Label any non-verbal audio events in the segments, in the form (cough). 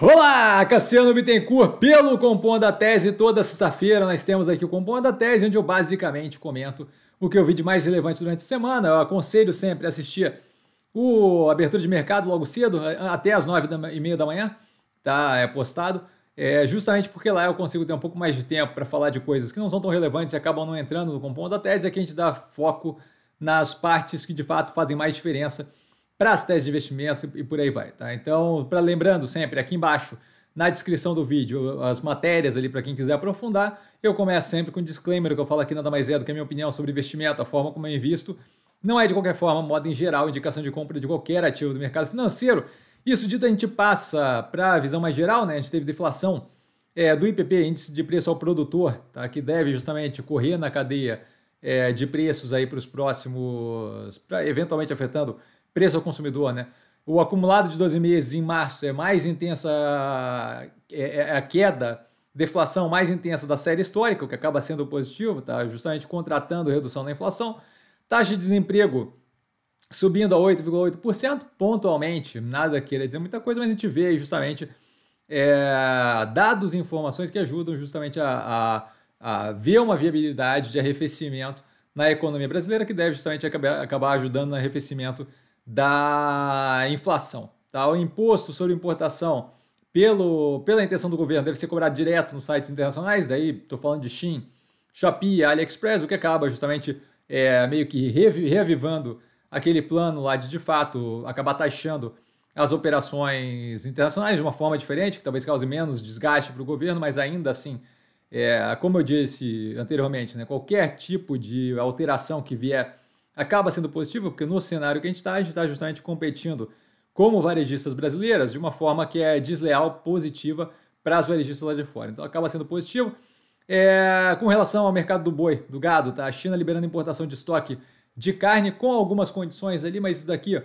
Olá, Cassiano Bittencourt, pelo Compondo da Tese. Toda sexta-feira nós temos aqui o Compondo da Tese, onde eu basicamente comento o que eu vi de mais relevante durante a semana. Eu aconselho sempre a assistir o Abertura de Mercado logo cedo, até às nove e meia da manhã, tá? É postado. É justamente porque lá eu consigo ter um pouco mais de tempo para falar de coisas que não são tão relevantes e acabam não entrando no Compondo da Tese, é que a gente dá foco nas partes que de fato fazem mais diferença para as teses de investimentos e por aí vai, tá? Então, para lembrando sempre, aqui embaixo, na descrição do vídeo, as matérias ali para quem quiser aprofundar, eu começo sempre com um disclaimer que eu falo aqui nada mais é do que a minha opinião sobre investimento, a forma como eu invisto. Não é de qualquer forma, modo em geral, indicação de compra de qualquer ativo do mercado financeiro. Isso dito, a gente passa para a visão mais geral, né? A gente teve deflação é, do IPP, índice de preço ao produtor, tá? que deve justamente correr na cadeia é, de preços aí para os próximos, pra, eventualmente afetando preço ao consumidor, né? O acumulado de 12 meses em março é mais intensa é, é, é a queda, deflação mais intensa da série histórica, o que acaba sendo positivo, tá? Justamente contratando redução da inflação. Taxa de desemprego subindo a 8,8% pontualmente, nada queira dizer muita coisa, mas a gente vê justamente é, dados e informações que ajudam justamente a, a, a, ver uma viabilidade de arrefecimento na economia brasileira, que deve justamente acabar, acabar ajudando no arrefecimento da inflação. Tá? O imposto sobre importação pelo, pela intenção do governo deve ser cobrado direto nos sites internacionais, daí estou falando de Shein, Shopee, AliExpress, o que acaba justamente é, meio que reavivando aquele plano lá de, de fato, acabar taxando as operações internacionais de uma forma diferente, que talvez cause menos desgaste para o governo, mas ainda assim, é, como eu disse anteriormente, né, qualquer tipo de alteração que vier acaba sendo positivo, porque no cenário que a gente está, a gente está justamente competindo como varejistas brasileiras de uma forma que é desleal, positiva para as varejistas lá de fora. Então acaba sendo positivo. É, com relação ao mercado do boi, do gado, tá? A China liberando importação de estoque de carne com algumas condições ali, mas isso daqui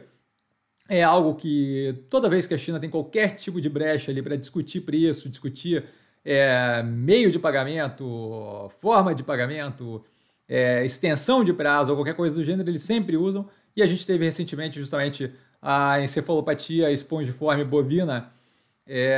é algo que toda vez que a China tem qualquer tipo de brecha ali para discutir preço, discutir é, meio de pagamento, forma de pagamento, é, extensão de prazo ou qualquer coisa do gênero, eles sempre usam. E a gente teve recentemente justamente a encefalopatia espongiforme bovina é,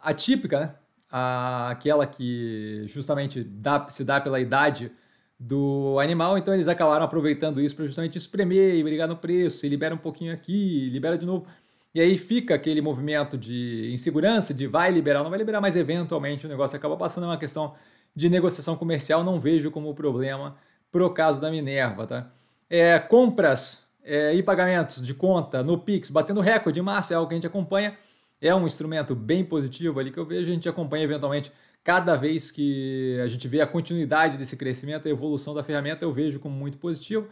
atípica, né? a, aquela que justamente dá, se dá pela idade do animal, então eles acabaram aproveitando isso para justamente espremer e brigar no preço, e libera um pouquinho aqui, libera de novo. E aí fica aquele movimento de insegurança, de vai liberar, não vai liberar, mas eventualmente o negócio acaba passando, é uma questão de negociação comercial não vejo como problema para o caso da Minerva. Tá? É, compras é, e pagamentos de conta no Pix batendo recorde em março é algo que a gente acompanha. É um instrumento bem positivo ali que eu vejo. A gente acompanha eventualmente cada vez que a gente vê a continuidade desse crescimento, a evolução da ferramenta, eu vejo como muito positivo.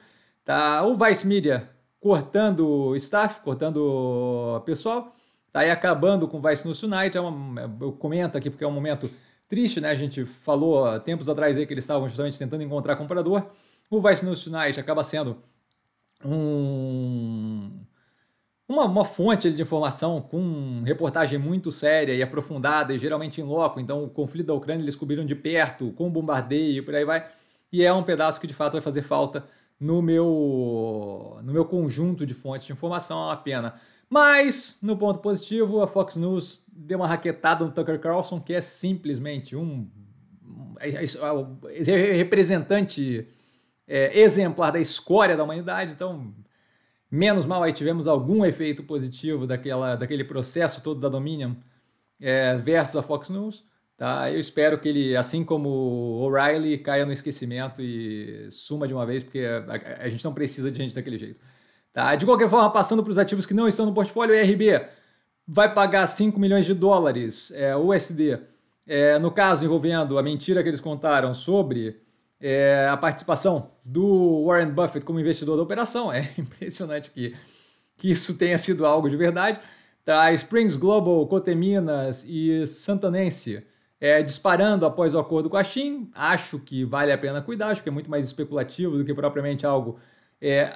Tá? O Vice Media cortando staff, cortando pessoal, tá aí acabando com o Vice News Tonight. É uma, é, eu comento aqui porque é um momento triste, né? A gente falou ah, tempos atrás aí que eles estavam justamente tentando encontrar comprador. O Vice News Tonight acaba sendo um, uma, uma fonte de informação com reportagem muito séria e aprofundada e geralmente em loco. Então, o conflito da Ucrânia eles cobriram de perto, com bombardeio e por aí vai. E é um pedaço que de fato vai fazer falta no meu, no meu conjunto de fontes de informação. É uma pena mas, no ponto positivo, a Fox News deu uma raquetada no Tucker Carlson, que é simplesmente um é, é, é, representante é, exemplar da escória da humanidade. Então, menos mal aí tivemos algum efeito positivo daquela, daquele processo todo da Dominion é, versus a Fox News. Tá? Eu espero que ele, assim como O'Reilly, caia no esquecimento e suma de uma vez, porque a, a, a gente não precisa de gente daquele jeito. Tá? De qualquer forma, passando para os ativos que não estão no portfólio, o IRB vai pagar 5 milhões de dólares, é, USD, é, no caso envolvendo a mentira que eles contaram sobre é, a participação do Warren Buffett como investidor da operação. É (laughs) impressionante que, que isso tenha sido algo de verdade. Tá? Springs Global, Coteminas e Santanense é, disparando após o acordo com a Shin. Acho que vale a pena cuidar, acho que é muito mais especulativo do que propriamente algo é,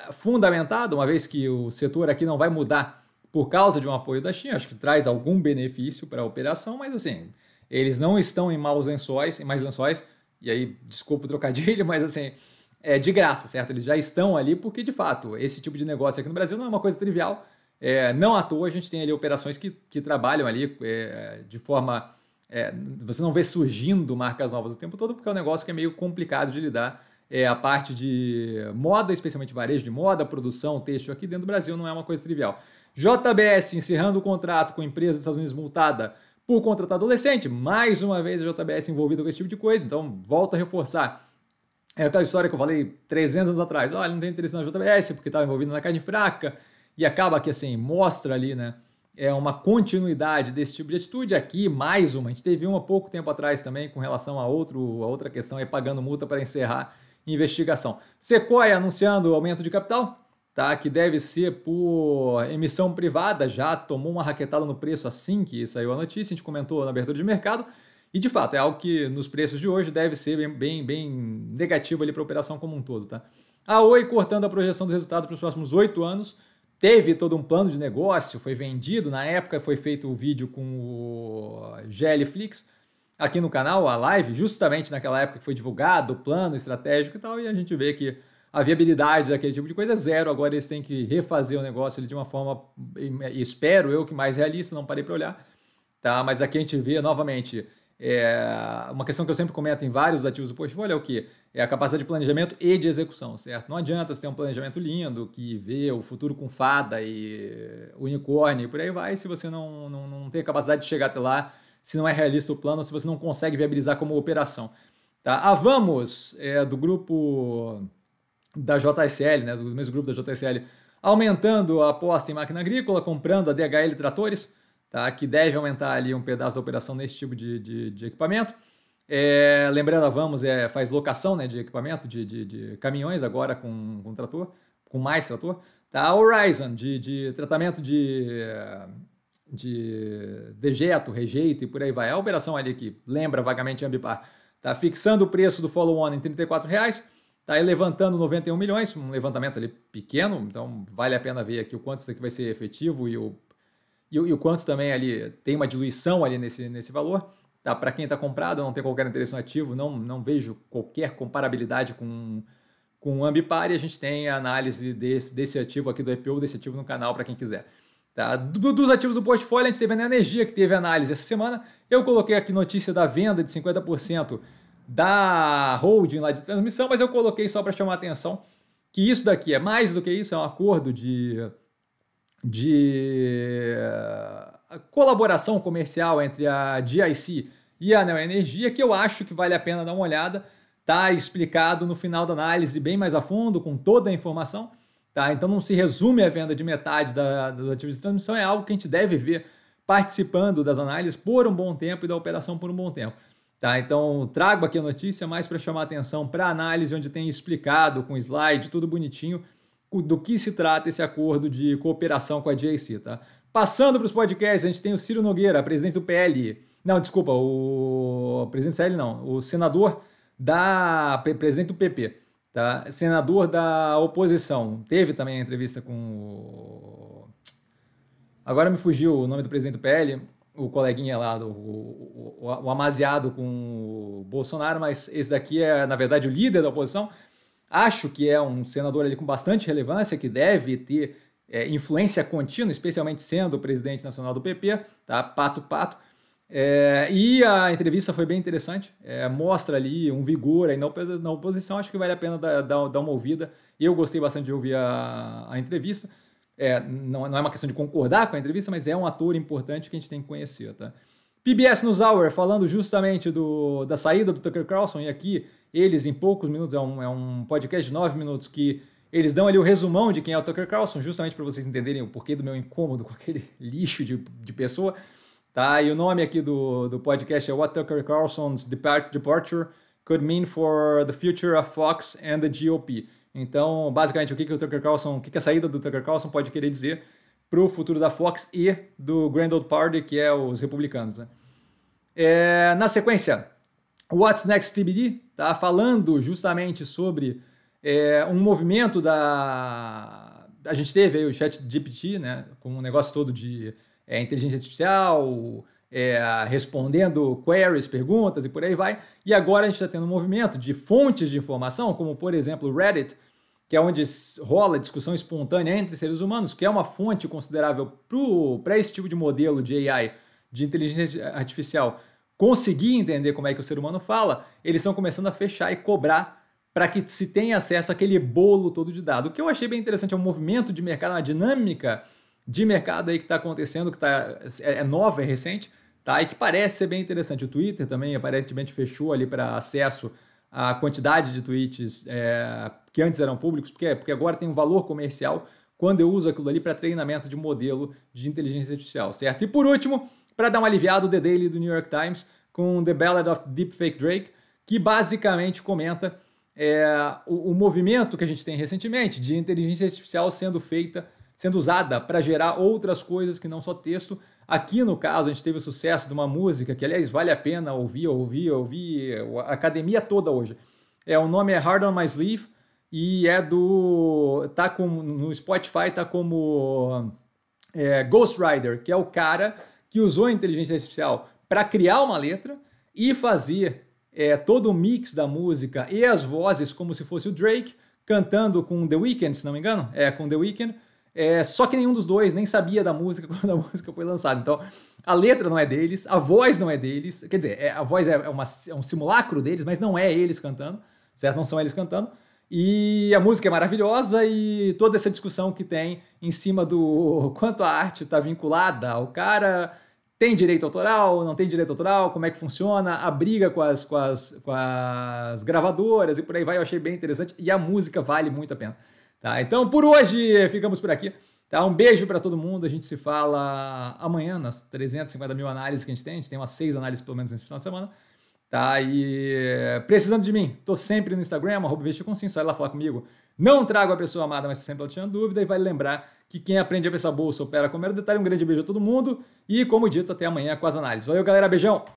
uma vez que o setor aqui não vai mudar por causa de um apoio da China, acho que traz algum benefício para a operação, mas assim, eles não estão em maus lençóis, em mais lençóis, e aí, desculpa o trocadilho, mas assim, é de graça, certo? Eles já estão ali porque, de fato, esse tipo de negócio aqui no Brasil não é uma coisa trivial, é, não à toa a gente tem ali operações que, que trabalham ali é, de forma... É, você não vê surgindo marcas novas o tempo todo, porque é um negócio que é meio complicado de lidar é, a parte de moda, especialmente varejo de moda, produção, texto aqui dentro do Brasil não é uma coisa trivial. JBS encerrando o contrato com a empresa dos Estados Unidos multada por contratar adolescente. Mais uma vez a JBS envolvida com esse tipo de coisa, então volto a reforçar. É aquela história que eu falei 300 anos atrás. Olha, não tem interesse na JBS porque estava envolvido na carne fraca e acaba que assim, mostra ali, né? É uma continuidade desse tipo de atitude. Aqui, mais uma. A gente teve uma pouco tempo atrás também com relação a, outro, a outra questão, é pagando multa para encerrar investigação. Sequoia anunciando aumento de capital, tá? que deve ser por emissão privada, já tomou uma raquetada no preço assim que saiu a notícia, a gente comentou na abertura de mercado, e de fato é algo que nos preços de hoje deve ser bem, bem, bem negativo para a operação como um todo. Tá? A Oi cortando a projeção dos resultados para os próximos oito anos, teve todo um plano de negócio, foi vendido, na época foi feito o vídeo com o Geliflix, Flix, aqui no canal a live, justamente naquela época que foi divulgado o plano estratégico e tal, e a gente vê que a viabilidade daquele tipo de coisa é zero. Agora eles têm que refazer o negócio de uma forma, espero eu, que mais realista, não parei para olhar. Tá? Mas aqui a gente vê novamente. É uma questão que eu sempre comento em vários ativos do portfólio é o que? É a capacidade de planejamento e de execução, certo? Não adianta você ter um planejamento lindo, que vê o futuro com fada e unicórnio e por aí vai, se você não, não, não tem capacidade de chegar até lá se não é realista o plano, se você não consegue viabilizar como operação. Tá? A ah, Vamos, é, do grupo da JSL, né, do mesmo grupo da JSL, aumentando a aposta em máquina agrícola, comprando a DHL Tratores, tá, que deve aumentar ali um pedaço da operação nesse tipo de, de, de equipamento. É, lembrando, a Vamos é, faz locação né, de equipamento, de, de, de caminhões agora com, com trator, com mais trator. Tá? A Horizon, de, de tratamento de de dejeto, rejeito e por aí vai. a operação ali que lembra vagamente Ambipar. Está fixando o preço do follow-on em R$ reais, está levantando 91 milhões, um levantamento ali pequeno, então vale a pena ver aqui o quanto isso aqui vai ser efetivo e o, e, o, e o quanto também ali tem uma diluição ali nesse, nesse valor. Tá, Para quem está comprado, não tem qualquer interesse no ativo, não, não vejo qualquer comparabilidade com com o Ambipar e a gente tem a análise desse, desse ativo aqui do IPO, desse ativo no canal para quem quiser. Tá? Dos ativos do portfólio, a gente teve a Energia, que teve análise essa semana. Eu coloquei aqui notícia da venda de 50% da holding lá de transmissão, mas eu coloquei só para chamar a atenção que isso daqui é mais do que isso, é um acordo de, de eh, colaboração comercial entre a GIC e a Neo Energia, que eu acho que vale a pena dar uma olhada. Está explicado no final da análise bem mais a fundo, com toda a informação. Tá? Então não se resume à venda de metade da, dos ativos de transmissão, é algo que a gente deve ver participando das análises por um bom tempo e da operação por um bom tempo. Tá? Então trago aqui a notícia mais para chamar atenção para a análise onde tem explicado com slide, tudo bonitinho, do que se trata esse acordo de cooperação com a JC. Tá? Passando para os podcasts, a gente tem o Ciro Nogueira, presidente do PL. Não, desculpa, o presidente do PL não, o senador da presidente do PP Tá? Senador da oposição. Teve também a entrevista com o... Agora me fugiu o nome do presidente do PL, o coleguinha lá, do, o, o, o amaziado com o Bolsonaro, mas esse daqui é, na verdade, o líder da oposição. Acho que é um senador ali com bastante relevância, que deve ter é, influência contínua, especialmente sendo o presidente nacional do PP, tá? Pato Pato. É, e a entrevista foi bem interessante, é, mostra ali um vigor aí na oposição, acho que vale a pena dar, dar, dar uma ouvida. Eu gostei bastante de ouvir a, a entrevista. É, não, não, é uma questão de concordar com a entrevista, mas é um ator importante que a gente tem que conhecer, tá? PBS News Hour, falando justamente do, da saída do Tucker Carlson, e aqui eles, em poucos minutos, é um, é um podcast de nove minutos que eles dão ali o resumão de quem é o Tucker Carlson, justamente para vocês entenderem o porquê do meu incômodo (laughs) com aquele lixo de, de pessoa. Tá? E o nome aqui do, do podcast é What Tucker Carlson's Departure Could Mean for the Future of Fox and the GOP. Então, basicamente, o que, que o Tucker Carlson, o que, que a saída do Tucker Carlson pode querer dizer para o futuro da Fox e do Grand Old Party, que é os republicanos. Né? É, na sequência, What's Next TBD, tá falando justamente sobre é, um movimento da... A gente teve aí o chat GPT, né, com o um negócio todo de é, inteligência artificial, é, respondendo queries, perguntas e por aí vai. E agora a gente está tendo um movimento de fontes de informação, como por exemplo o Reddit, que é onde rola discussão espontânea entre seres humanos, que é uma fonte considerável para esse tipo de modelo de AI, de inteligência artificial, conseguir entender como é que o ser humano fala, eles estão começando a fechar e cobrar para que se tenha acesso àquele bolo todo de dados. O que eu achei bem interessante é um movimento de mercado, uma dinâmica de mercado aí que está acontecendo, que tá, é, é nova, é recente, tá? E que parece ser bem interessante. O Twitter também aparentemente fechou ali para acesso a quantidade de tweets é, que antes eram públicos, porque, porque agora tem um valor comercial quando eu uso aquilo ali para treinamento de modelo de inteligência artificial, certo? E por último, para dar um aliviado, o The Daily do New York Times com The Ballad of Deepfake Drake, que basicamente comenta é, o, o movimento que a gente tem recentemente de inteligência artificial sendo feita sendo usada para gerar outras coisas que não só texto. Aqui, no caso, a gente teve o sucesso de uma música que, aliás, vale a pena ouvir, ouvir, ouvir, a academia toda hoje. É, o nome é Hard on My Sleeve e é do. tá com, no Spotify, tá como é, Ghost Rider, que é o cara que usou a inteligência artificial para criar uma letra e fazer é, todo o mix da música e as vozes como se fosse o Drake cantando com The Weeknd, se não me engano, é com The Weeknd, é, só que nenhum dos dois nem sabia da música (laughs) quando a música foi lançada. Então, a letra não é deles, a voz não é deles. Quer dizer, é, a voz é, é, uma, é um simulacro deles, mas não é eles cantando, certo? Não são eles cantando. E a música é maravilhosa e toda essa discussão que tem em cima do (laughs) quanto a arte está vinculada ao cara, tem direito autoral, não tem direito autoral, como é que funciona, a briga com as, com as, com as gravadoras e por aí vai, eu achei bem interessante. E a música vale muito a pena. Tá? Então, por hoje, ficamos por aqui. Tá? Um beijo para todo mundo. A gente se fala amanhã nas 350 mil análises que a gente tem. A gente tem umas seis análises pelo menos nesse final de semana. Tá? E precisando de mim, tô sempre no Instagram, arroba sim só ela lá falar comigo. Não trago a pessoa amada, mas sempre ela tinha dúvida. E vai lembrar que quem aprende a pensar bolsa opera com mero detalhe. Um grande beijo a todo mundo. E, como dito, até amanhã com as análises. Valeu, galera. Beijão!